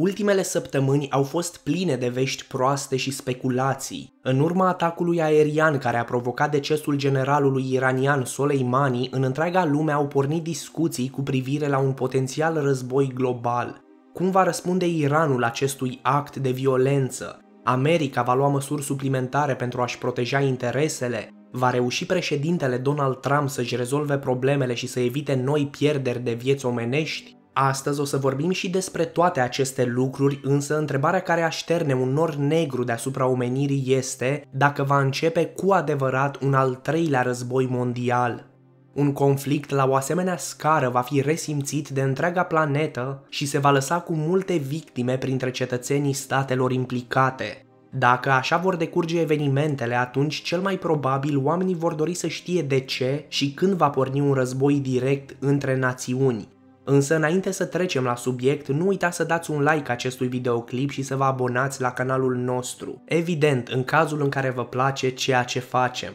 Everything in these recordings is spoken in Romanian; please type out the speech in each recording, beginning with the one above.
Ultimele săptămâni au fost pline de vești proaste și speculații. În urma atacului aerian care a provocat decesul generalului iranian Soleimani, în întreaga lume au pornit discuții cu privire la un potențial război global. Cum va răspunde Iranul acestui act de violență? America va lua măsuri suplimentare pentru a-și proteja interesele? Va reuși președintele Donald Trump să-și rezolve problemele și să evite noi pierderi de vieți omenești? Astăzi o să vorbim și despre toate aceste lucruri, însă întrebarea care așterne un nor negru deasupra omenirii este dacă va începe cu adevărat un al treilea război mondial. Un conflict la o asemenea scară va fi resimțit de întreaga planetă și se va lăsa cu multe victime printre cetățenii statelor implicate. Dacă așa vor decurge evenimentele, atunci cel mai probabil oamenii vor dori să știe de ce și când va porni un război direct între națiuni. Însă înainte să trecem la subiect, nu uita să dați un like acestui videoclip și să vă abonați la canalul nostru. Evident, în cazul în care vă place ceea ce facem.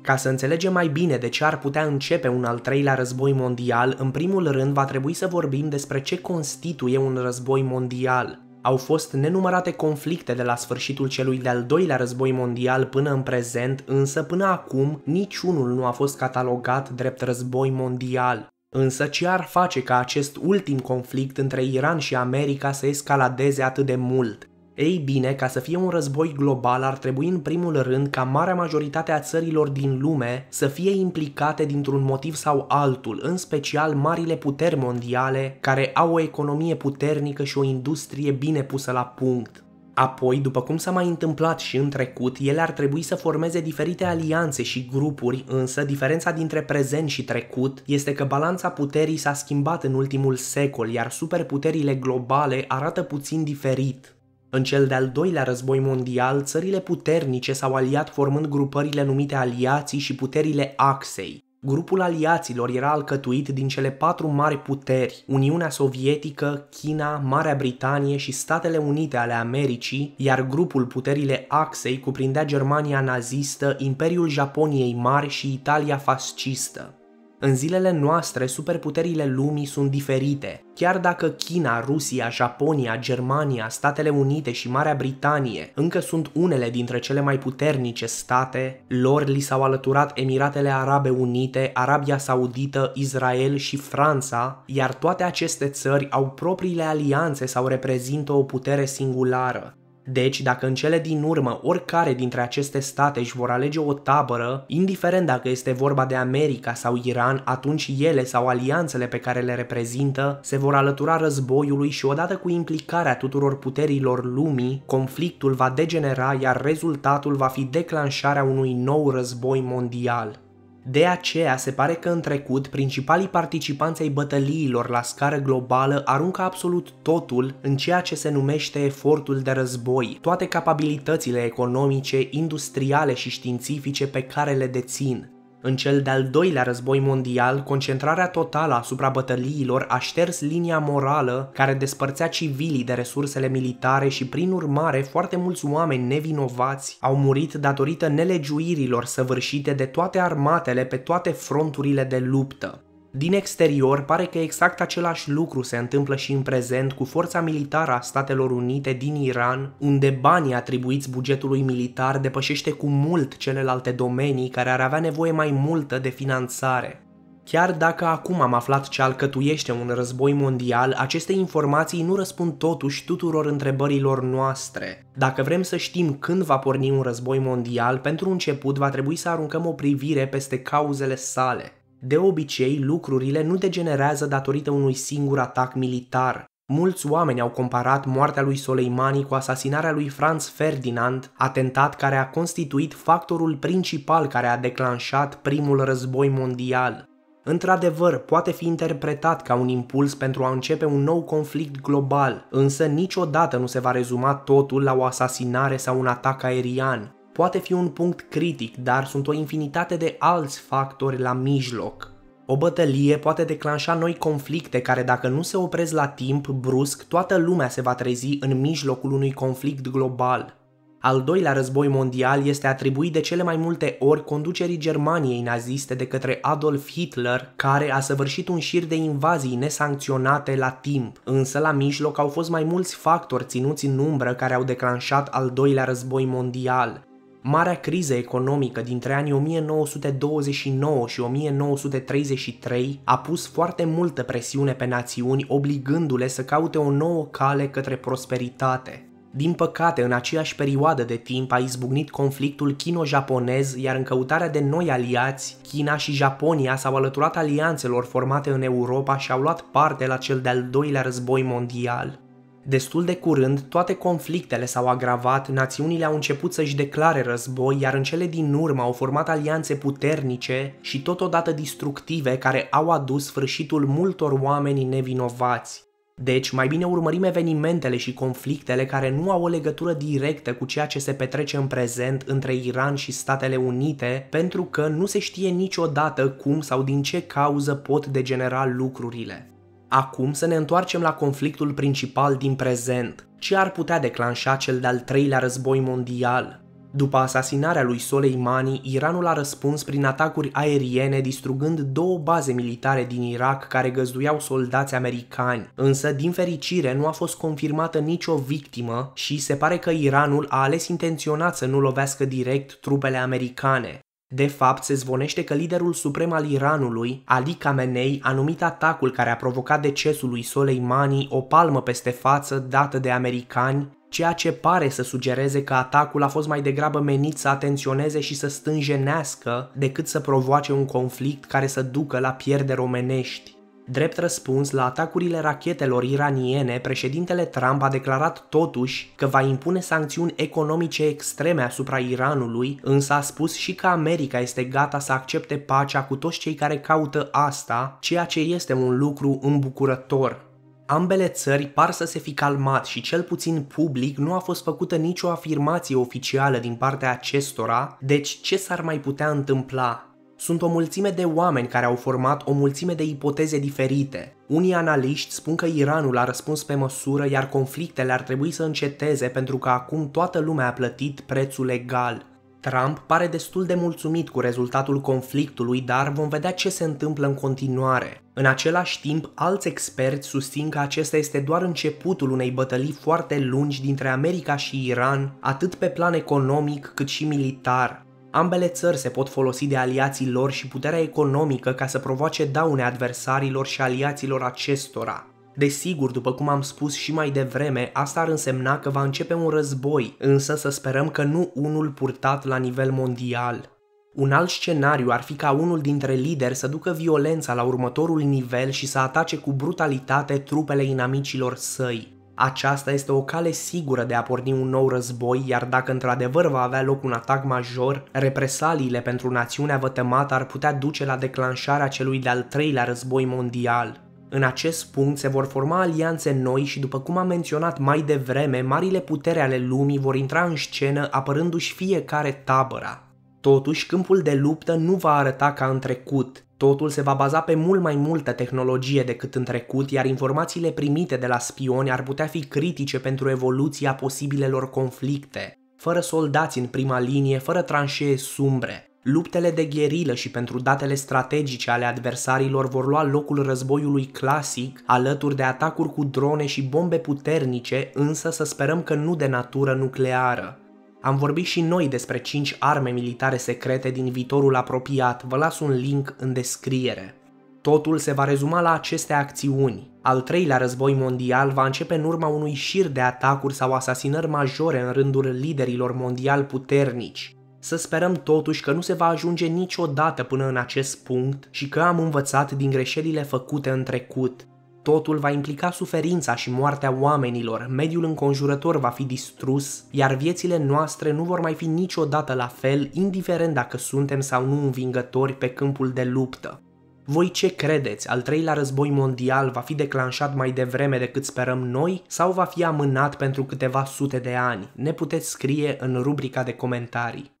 Ca să înțelegem mai bine de ce ar putea începe un al treilea război mondial, în primul rând va trebui să vorbim despre ce constituie un război mondial. Au fost nenumărate conflicte de la sfârșitul celui de-al doilea război mondial până în prezent, însă până acum niciunul nu a fost catalogat drept război mondial. Însă ce ar face ca acest ultim conflict între Iran și America să escaladeze atât de mult? Ei bine, ca să fie un război global ar trebui în primul rând ca marea majoritate a țărilor din lume să fie implicate dintr-un motiv sau altul, în special marile puteri mondiale care au o economie puternică și o industrie bine pusă la punct. Apoi, după cum s-a mai întâmplat și în trecut, ele ar trebui să formeze diferite alianțe și grupuri, însă diferența dintre prezent și trecut este că balanța puterii s-a schimbat în ultimul secol, iar superputerile globale arată puțin diferit. În cel de-al doilea război mondial, țările puternice s-au aliat formând grupările numite aliații și puterile axei. Grupul aliaților era alcătuit din cele patru mari puteri, Uniunea Sovietică, China, Marea Britanie și Statele Unite ale Americii, iar grupul puterile Axei cuprindea Germania nazistă, Imperiul Japoniei Mari și Italia fascistă. În zilele noastre, superputerile lumii sunt diferite. Chiar dacă China, Rusia, Japonia, Germania, Statele Unite și Marea Britanie încă sunt unele dintre cele mai puternice state, lor li s-au alăturat Emiratele Arabe Unite, Arabia Saudită, Israel și Franța, iar toate aceste țări au propriile alianțe sau reprezintă o putere singulară. Deci, dacă în cele din urmă oricare dintre aceste state își vor alege o tabără, indiferent dacă este vorba de America sau Iran, atunci ele sau alianțele pe care le reprezintă se vor alătura războiului și odată cu implicarea tuturor puterilor lumii, conflictul va degenera iar rezultatul va fi declanșarea unui nou război mondial. De aceea, se pare că în trecut, principalii participanți ai bătăliilor la scară globală aruncă absolut totul în ceea ce se numește efortul de război, toate capabilitățile economice, industriale și științifice pe care le dețin, în cel de-al doilea război mondial, concentrarea totală asupra bătăliilor a șters linia morală care despărțea civilii de resursele militare și prin urmare foarte mulți oameni nevinovați au murit datorită nelegiuirilor săvârșite de toate armatele pe toate fronturile de luptă. Din exterior, pare că exact același lucru se întâmplă și în prezent cu forța militară a Statelor Unite din Iran, unde banii atribuiți bugetului militar depășește cu mult celelalte domenii care ar avea nevoie mai multă de finanțare. Chiar dacă acum am aflat ce alcătuiește un război mondial, aceste informații nu răspund totuși tuturor întrebărilor noastre. Dacă vrem să știm când va porni un război mondial, pentru început va trebui să aruncăm o privire peste cauzele sale. De obicei, lucrurile nu degenerează datorită unui singur atac militar. Mulți oameni au comparat moartea lui Soleimani cu asasinarea lui Franz Ferdinand, atentat care a constituit factorul principal care a declanșat primul război mondial. Într-adevăr, poate fi interpretat ca un impuls pentru a începe un nou conflict global, însă niciodată nu se va rezuma totul la o asasinare sau un atac aerian poate fi un punct critic, dar sunt o infinitate de alți factori la mijloc. O bătălie poate declanșa noi conflicte care dacă nu se opresc la timp, brusc, toată lumea se va trezi în mijlocul unui conflict global. Al doilea război mondial este atribuit de cele mai multe ori conducerii Germaniei naziste de către Adolf Hitler, care a săvârșit un șir de invazii nesancționate la timp. Însă la mijloc au fost mai mulți factori ținuți în umbră care au declanșat al doilea război mondial. Marea criză economică dintre anii 1929 și 1933 a pus foarte multă presiune pe națiuni, obligându-le să caute o nouă cale către prosperitate. Din păcate, în aceeași perioadă de timp a izbucnit conflictul chino-japonez, iar în căutarea de noi aliați, China și Japonia s-au alăturat alianțelor formate în Europa și au luat parte la cel de-al doilea război mondial. Destul de curând, toate conflictele s-au agravat, națiunile au început să-și declare război, iar în cele din urmă au format alianțe puternice și totodată distructive care au adus sfârșitul multor oameni nevinovați. Deci, mai bine urmărim evenimentele și conflictele care nu au o legătură directă cu ceea ce se petrece în prezent între Iran și Statele Unite, pentru că nu se știe niciodată cum sau din ce cauză pot degenera lucrurile. Acum să ne întoarcem la conflictul principal din prezent. Ce ar putea declanșa cel de-al treilea război mondial? După asasinarea lui Soleimani, Iranul a răspuns prin atacuri aeriene distrugând două baze militare din Irak care găzduiau soldați americani, însă din fericire nu a fost confirmată nicio victimă și se pare că Iranul a ales intenționat să nu lovească direct trupele americane. De fapt, se zvonește că liderul suprem al Iranului, Ali Khamenei, a numit atacul care a provocat decesul lui Soleimani o palmă peste față dată de americani, ceea ce pare să sugereze că atacul a fost mai degrabă menit să atenționeze și să stânjenească decât să provoace un conflict care să ducă la pierderi omenești. Drept răspuns la atacurile rachetelor iraniene, președintele Trump a declarat totuși că va impune sancțiuni economice extreme asupra Iranului, însă a spus și că America este gata să accepte pacea cu toți cei care caută asta, ceea ce este un lucru îmbucurător. Ambele țări par să se fi calmat și cel puțin public nu a fost făcută nicio afirmație oficială din partea acestora, deci ce s-ar mai putea întâmpla? Sunt o mulțime de oameni care au format o mulțime de ipoteze diferite. Unii analiști spun că Iranul a răspuns pe măsură, iar conflictele ar trebui să înceteze pentru că acum toată lumea a plătit prețul egal. Trump pare destul de mulțumit cu rezultatul conflictului, dar vom vedea ce se întâmplă în continuare. În același timp, alți experți susțin că acesta este doar începutul unei bătălii foarte lungi dintre America și Iran, atât pe plan economic cât și militar. Ambele țări se pot folosi de aliații lor și puterea economică ca să provoace daune adversarilor și aliaților acestora. Desigur, după cum am spus și mai devreme, asta ar însemna că va începe un război, însă să sperăm că nu unul purtat la nivel mondial. Un alt scenariu ar fi ca unul dintre lideri să ducă violența la următorul nivel și să atace cu brutalitate trupele inamicilor săi. Aceasta este o cale sigură de a porni un nou război, iar dacă într-adevăr va avea loc un atac major, represaliile pentru națiunea vătămată ar putea duce la declanșarea celui de-al treilea război mondial. În acest punct se vor forma alianțe noi și după cum am menționat mai devreme, marile putere ale lumii vor intra în scenă apărându-și fiecare tabăra. Totuși, câmpul de luptă nu va arăta ca în trecut. Totul se va baza pe mult mai multă tehnologie decât în trecut, iar informațiile primite de la spioni ar putea fi critice pentru evoluția posibilelor conflicte. Fără soldați în prima linie, fără tranșee sumbre, luptele de gherilă și pentru datele strategice ale adversarilor vor lua locul războiului clasic, alături de atacuri cu drone și bombe puternice, însă să sperăm că nu de natură nucleară. Am vorbit și noi despre 5 arme militare secrete din viitorul apropiat, vă las un link în descriere. Totul se va rezuma la aceste acțiuni. Al treilea război mondial va începe în urma unui șir de atacuri sau asasinări majore în rândul liderilor mondial puternici. Să sperăm totuși că nu se va ajunge niciodată până în acest punct și că am învățat din greșelile făcute în trecut. Totul va implica suferința și moartea oamenilor, mediul înconjurător va fi distrus, iar viețile noastre nu vor mai fi niciodată la fel, indiferent dacă suntem sau nu învingători pe câmpul de luptă. Voi ce credeți? Al treilea război mondial va fi declanșat mai devreme decât sperăm noi sau va fi amânat pentru câteva sute de ani? Ne puteți scrie în rubrica de comentarii.